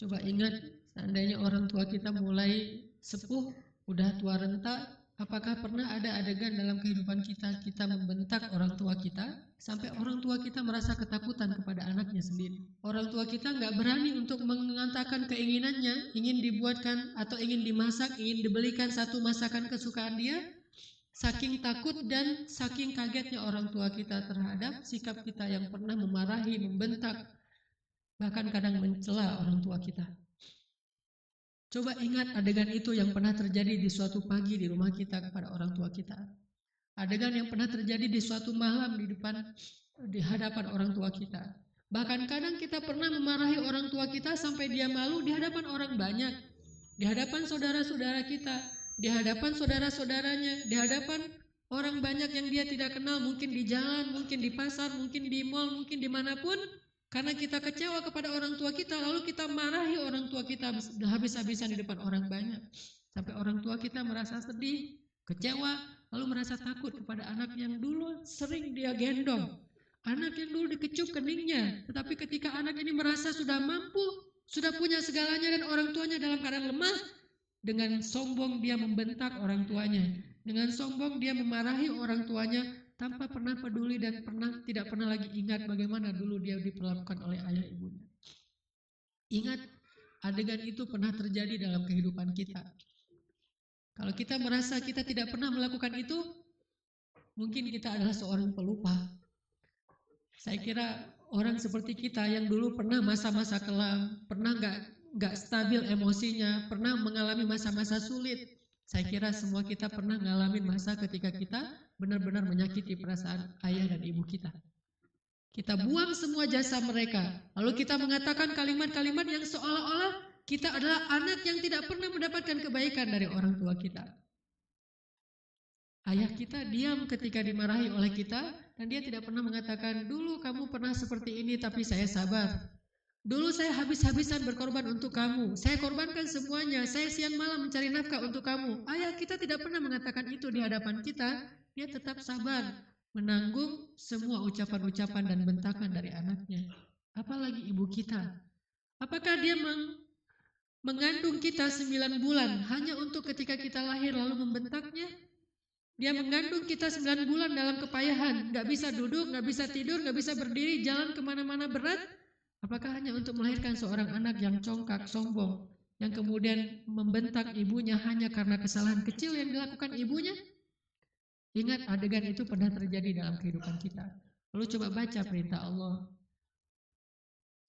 Coba ingat, seandainya orang tua kita mulai sepuh, udah tua renta, apakah pernah ada adegan dalam kehidupan kita kita membentak orang tua kita sampai orang tua kita merasa ketakutan kepada anaknya sendiri? Orang tua kita nggak berani untuk mengatakan keinginannya, ingin dibuatkan atau ingin dimasak, ingin dibelikan satu masakan kesukaan dia, Saking takut dan saking kagetnya orang tua kita terhadap sikap kita yang pernah memarahi, membentak, bahkan kadang mencela orang tua kita. Coba ingat adegan itu yang pernah terjadi di suatu pagi di rumah kita kepada orang tua kita. Adegan yang pernah terjadi di suatu malam di depan di hadapan orang tua kita. Bahkan kadang kita pernah memarahi orang tua kita sampai dia malu di hadapan orang banyak, di hadapan saudara-saudara kita, di hadapan saudara-saudaranya, di hadapan orang banyak yang dia tidak kenal, mungkin di jalan, mungkin di pasar, mungkin di mall, mungkin dimanapun, karena kita kecewa kepada orang tua kita, lalu kita marahi orang tua kita habis-habisan di depan orang banyak. Sampai orang tua kita merasa sedih, kecewa, lalu merasa takut kepada anak yang dulu sering dia gendong. Anak yang dulu dikecup keningnya, tetapi ketika anak ini merasa sudah mampu, sudah punya segalanya dan orang tuanya dalam keadaan lemah, dengan sombong dia membentak orang tuanya. Dengan sombong dia memarahi orang tuanya tanpa pernah peduli dan pernah tidak pernah lagi ingat bagaimana dulu dia diperlakukan oleh ayah ibunya. Ingat adegan itu pernah terjadi dalam kehidupan kita. Kalau kita merasa kita tidak pernah melakukan itu, mungkin kita adalah seorang pelupa. Saya kira orang seperti kita yang dulu pernah masa-masa kelam, pernah nggak nggak stabil emosinya, pernah mengalami masa-masa sulit. Saya kira semua kita pernah ngalamin masa ketika kita benar-benar menyakiti perasaan ayah dan ibu kita. Kita buang semua jasa mereka. Lalu kita mengatakan kalimat-kalimat yang seolah-olah kita adalah anak yang tidak pernah mendapatkan kebaikan dari orang tua kita. Ayah kita diam ketika dimarahi oleh kita dan dia tidak pernah mengatakan, "Dulu kamu pernah seperti ini tapi saya sabar." Dulu saya habis-habisan berkorban untuk kamu. Saya korbankan semuanya. Saya siang malam mencari nafkah untuk kamu. Ayah kita tidak pernah mengatakan itu di hadapan kita. Dia tetap sabar menanggung semua ucapan-ucapan dan bentakan dari anaknya. Apalagi ibu kita. Apakah dia meng mengandung kita sembilan bulan hanya untuk ketika kita lahir lalu membentaknya? Dia mengandung kita sembilan bulan dalam kepayahan, Gak bisa duduk, gak bisa tidur, gak bisa berdiri, jalan kemana-mana berat, Apakah hanya untuk melahirkan seorang anak yang congkak, sombong, yang kemudian membentak ibunya hanya karena kesalahan kecil yang dilakukan ibunya? Ingat adegan itu pernah terjadi dalam kehidupan kita. Lalu coba baca perintah Allah.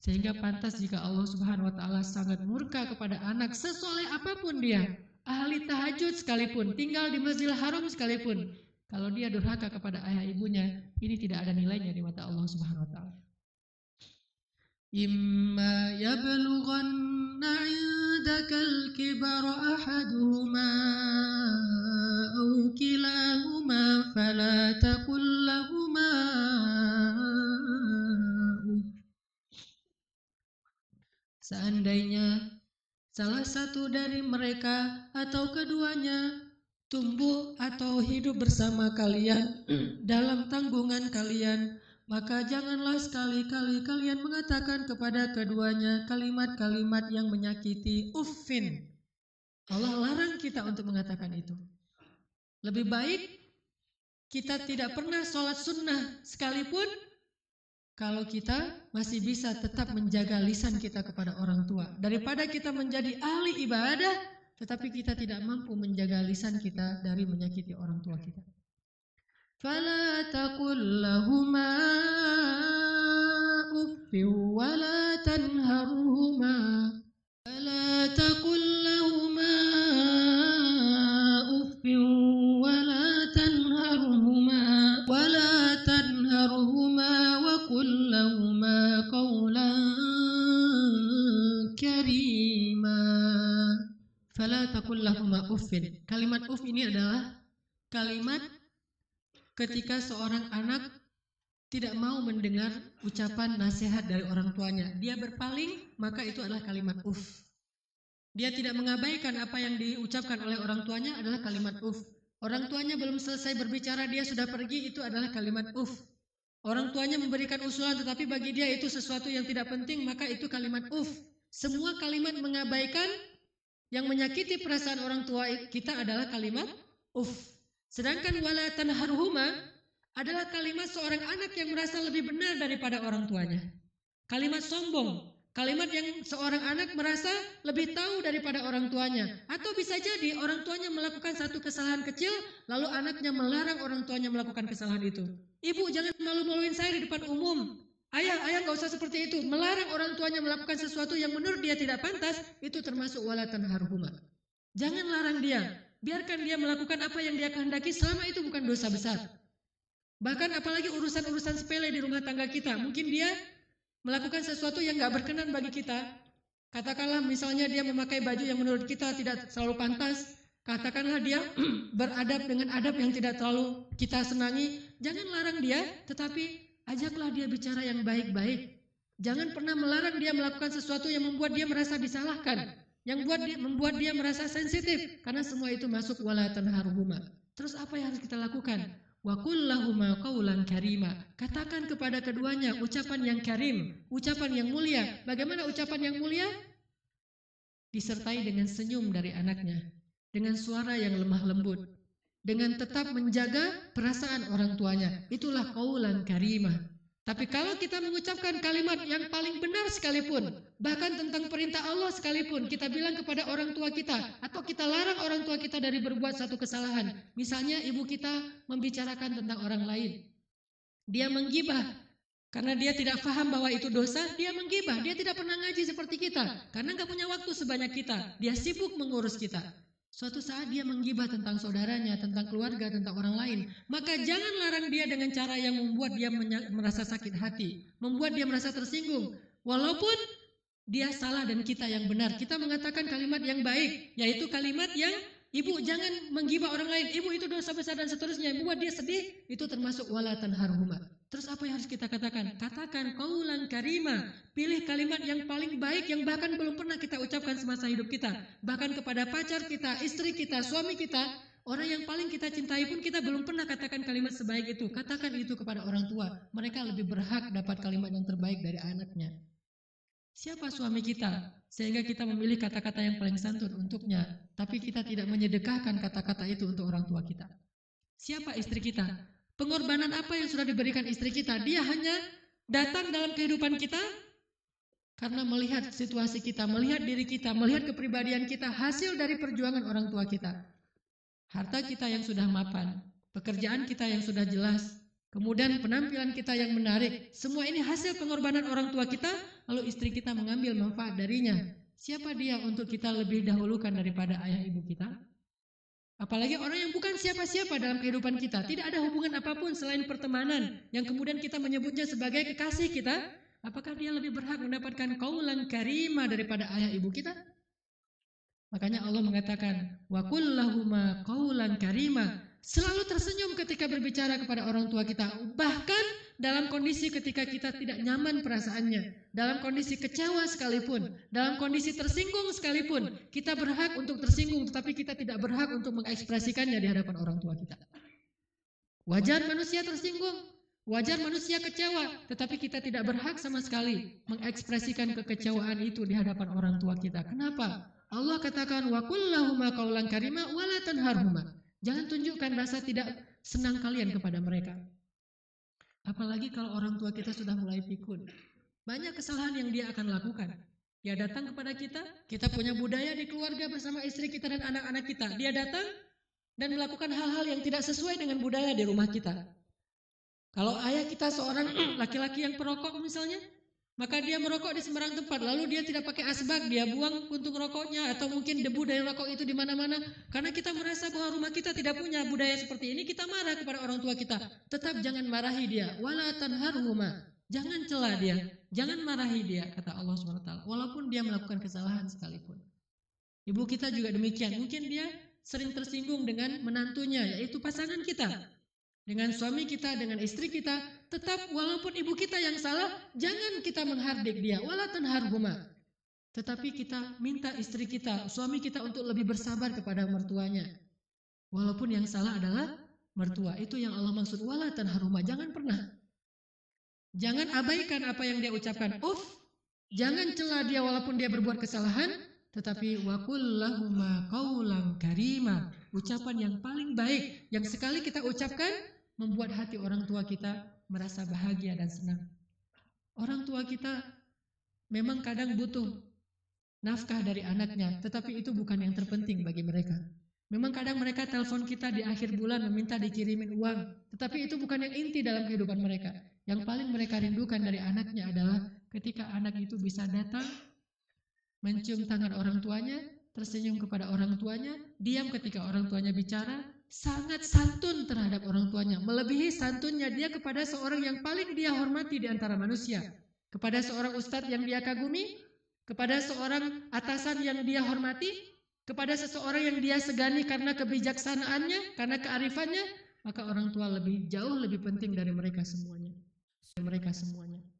Sehingga pantas jika Allah Subhanahu wa taala sangat murka kepada anak sesoleh apapun dia, ahli tahajud sekalipun, tinggal di Masjidil Haram sekalipun, kalau dia durhaka kepada ayah ibunya, ini tidak ada nilainya di mata Allah Subhanahu wa taala. إما يبلغن عندك الكبر أحدهما أو كلاهما فلا تقل لهما Seandainya salah satu dari mereka atau keduanya tumbuh atau hidup bersama kalian hmm. dalam tanggungan kalian, maka janganlah sekali-kali kalian mengatakan kepada keduanya kalimat-kalimat yang menyakiti uffin. Allah larang kita untuk mengatakan itu. Lebih baik kita tidak pernah sholat sunnah sekalipun kalau kita masih bisa tetap menjaga lisan kita kepada orang tua. Daripada kita menjadi ahli ibadah tetapi kita tidak mampu menjaga lisan kita dari menyakiti orang tua kita. فلا تقل لهما أف ولا تنهرهما فلا تقل لهما أف ولا تنهرهما ولا تنهرهما وقل لهما قولا كريما فلا تقل لهما أف كلمة أف ini adalah kalimat ketika seorang anak tidak mau mendengar ucapan nasihat dari orang tuanya. Dia berpaling, maka itu adalah kalimat uf. Dia tidak mengabaikan apa yang diucapkan oleh orang tuanya adalah kalimat uf. Orang tuanya belum selesai berbicara, dia sudah pergi, itu adalah kalimat uf. Orang tuanya memberikan usulan, tetapi bagi dia itu sesuatu yang tidak penting, maka itu kalimat uf. Semua kalimat mengabaikan yang menyakiti perasaan orang tua kita adalah kalimat uf. Sedangkan wala tanharhuma adalah kalimat seorang anak yang merasa lebih benar daripada orang tuanya. Kalimat sombong, kalimat yang seorang anak merasa lebih tahu daripada orang tuanya. Atau bisa jadi orang tuanya melakukan satu kesalahan kecil, lalu anaknya melarang orang tuanya melakukan kesalahan itu. Ibu jangan malu-maluin saya di depan umum. Ayah, ayah gak usah seperti itu. Melarang orang tuanya melakukan sesuatu yang menurut dia tidak pantas, itu termasuk walatan harhuma. Jangan larang dia biarkan dia melakukan apa yang dia kehendaki selama itu bukan dosa besar. Bahkan apalagi urusan-urusan sepele di rumah tangga kita, mungkin dia melakukan sesuatu yang gak berkenan bagi kita. Katakanlah misalnya dia memakai baju yang menurut kita tidak selalu pantas, katakanlah dia beradab dengan adab yang tidak terlalu kita senangi, jangan larang dia, tetapi ajaklah dia bicara yang baik-baik. Jangan pernah melarang dia melakukan sesuatu yang membuat dia merasa disalahkan yang buat dia, membuat dia merasa sensitif karena semua itu masuk wala haruma. Terus apa yang harus kita lakukan? Wa kullahuma qaulan karima. Katakan kepada keduanya ucapan yang karim, ucapan yang mulia. Bagaimana ucapan yang mulia? Disertai dengan senyum dari anaknya, dengan suara yang lemah lembut, dengan tetap menjaga perasaan orang tuanya. Itulah qaulan karima. Tapi kalau kita mengucapkan kalimat yang paling benar sekalipun, bahkan tentang perintah Allah sekalipun, kita bilang kepada orang tua kita, atau kita larang orang tua kita dari berbuat satu kesalahan. Misalnya ibu kita membicarakan tentang orang lain. Dia menggibah, karena dia tidak paham bahwa itu dosa, dia menggibah. Dia tidak pernah ngaji seperti kita. Karena nggak punya waktu sebanyak kita. Dia sibuk mengurus kita. Suatu saat dia menggibah tentang saudaranya, tentang keluarga, tentang orang lain. Maka jangan larang dia dengan cara yang membuat dia merasa sakit hati. Membuat dia merasa tersinggung. Walaupun dia salah dan kita yang benar. Kita mengatakan kalimat yang baik. Yaitu kalimat yang Ibu jangan menggibah orang lain. Ibu itu dosa besar dan seterusnya. Buat dia sedih. Itu termasuk walatan harumat. Terus apa yang harus kita katakan? Katakan kaulan karima. Pilih kalimat yang paling baik yang bahkan belum pernah kita ucapkan semasa hidup kita. Bahkan kepada pacar kita, istri kita, suami kita, orang yang paling kita cintai pun kita belum pernah katakan kalimat sebaik itu. Katakan itu kepada orang tua. Mereka lebih berhak dapat kalimat yang terbaik dari anaknya. Siapa suami kita? Sehingga kita memilih kata-kata yang paling santun untuknya, tapi kita tidak menyedekahkan kata-kata itu untuk orang tua kita. Siapa istri kita? Pengorbanan apa yang sudah diberikan istri kita? Dia hanya datang dalam kehidupan kita karena melihat situasi kita, melihat diri kita, melihat kepribadian kita, hasil dari perjuangan orang tua kita. Harta kita yang sudah mapan, pekerjaan kita yang sudah jelas, kemudian penampilan kita yang menarik. Semua ini hasil pengorbanan orang tua kita, lalu istri kita mengambil manfaat darinya. Siapa dia untuk kita lebih dahulukan daripada ayah ibu kita? Apalagi orang yang bukan siapa-siapa dalam kehidupan kita. Tidak ada hubungan apapun selain pertemanan. Yang kemudian kita menyebutnya sebagai kekasih kita. Apakah dia lebih berhak mendapatkan kaulan karima daripada ayah ibu kita? Makanya Allah mengatakan, wa kullahuma kaulan karima. Selalu tersenyum ketika berbicara kepada orang tua kita. Bahkan dalam kondisi ketika kita tidak nyaman perasaannya, dalam kondisi kecewa sekalipun, dalam kondisi tersinggung sekalipun, kita berhak untuk tersinggung, tetapi kita tidak berhak untuk mengekspresikannya di hadapan orang tua kita. Wajar manusia tersinggung, wajar manusia kecewa, tetapi kita tidak berhak sama sekali mengekspresikan kekecewaan itu di hadapan orang tua kita. Kenapa? Allah katakan wa kullahuma qaulan karima wala tanharhuma. Jangan tunjukkan rasa tidak senang kalian kepada mereka. Apalagi kalau orang tua kita sudah mulai pikun. Banyak kesalahan yang dia akan lakukan. Dia datang kepada kita, kita punya budaya di keluarga bersama istri kita dan anak-anak kita. Dia datang dan melakukan hal-hal yang tidak sesuai dengan budaya di rumah kita. Kalau ayah kita seorang laki-laki yang perokok misalnya, maka dia merokok di sembarang tempat, lalu dia tidak pakai asbak, dia buang puntung rokoknya atau mungkin debu dari rokok itu di mana-mana. Karena kita merasa bahwa rumah kita tidak punya budaya seperti ini, kita marah kepada orang tua kita. Tetap jangan marahi dia. Wala tanharhuma. Jangan celah dia, jangan marahi dia, kata Allah SWT. Walaupun dia melakukan kesalahan sekalipun. Ibu kita juga demikian. Mungkin dia sering tersinggung dengan menantunya, yaitu pasangan kita dengan suami kita, dengan istri kita, tetap walaupun ibu kita yang salah, jangan kita menghardik dia, wala tanharhuma. Tetapi kita minta istri kita, suami kita untuk lebih bersabar kepada mertuanya. Walaupun yang salah adalah mertua. Itu yang Allah maksud wala tanharhuma, jangan pernah. Jangan abaikan apa yang dia ucapkan. Uf, jangan celah dia walaupun dia berbuat kesalahan, tetapi wakullahuma kaulang karima ucapan yang paling baik yang sekali kita ucapkan membuat hati orang tua kita merasa bahagia dan senang. Orang tua kita memang kadang butuh nafkah dari anaknya, tetapi itu bukan yang terpenting bagi mereka. Memang kadang mereka telepon kita di akhir bulan meminta dikirimin uang, tetapi itu bukan yang inti dalam kehidupan mereka. Yang paling mereka rindukan dari anaknya adalah ketika anak itu bisa datang, mencium tangan orang tuanya, tersenyum kepada orang tuanya, diam ketika orang tuanya bicara, sangat santun terhadap orang tuanya, melebihi santunnya dia kepada seorang yang paling dia hormati di antara manusia, kepada seorang ustadz yang dia kagumi, kepada seorang atasan yang dia hormati, kepada seseorang yang dia segani karena kebijaksanaannya, karena kearifannya, maka orang tua lebih jauh lebih penting dari mereka semuanya. Mereka semuanya.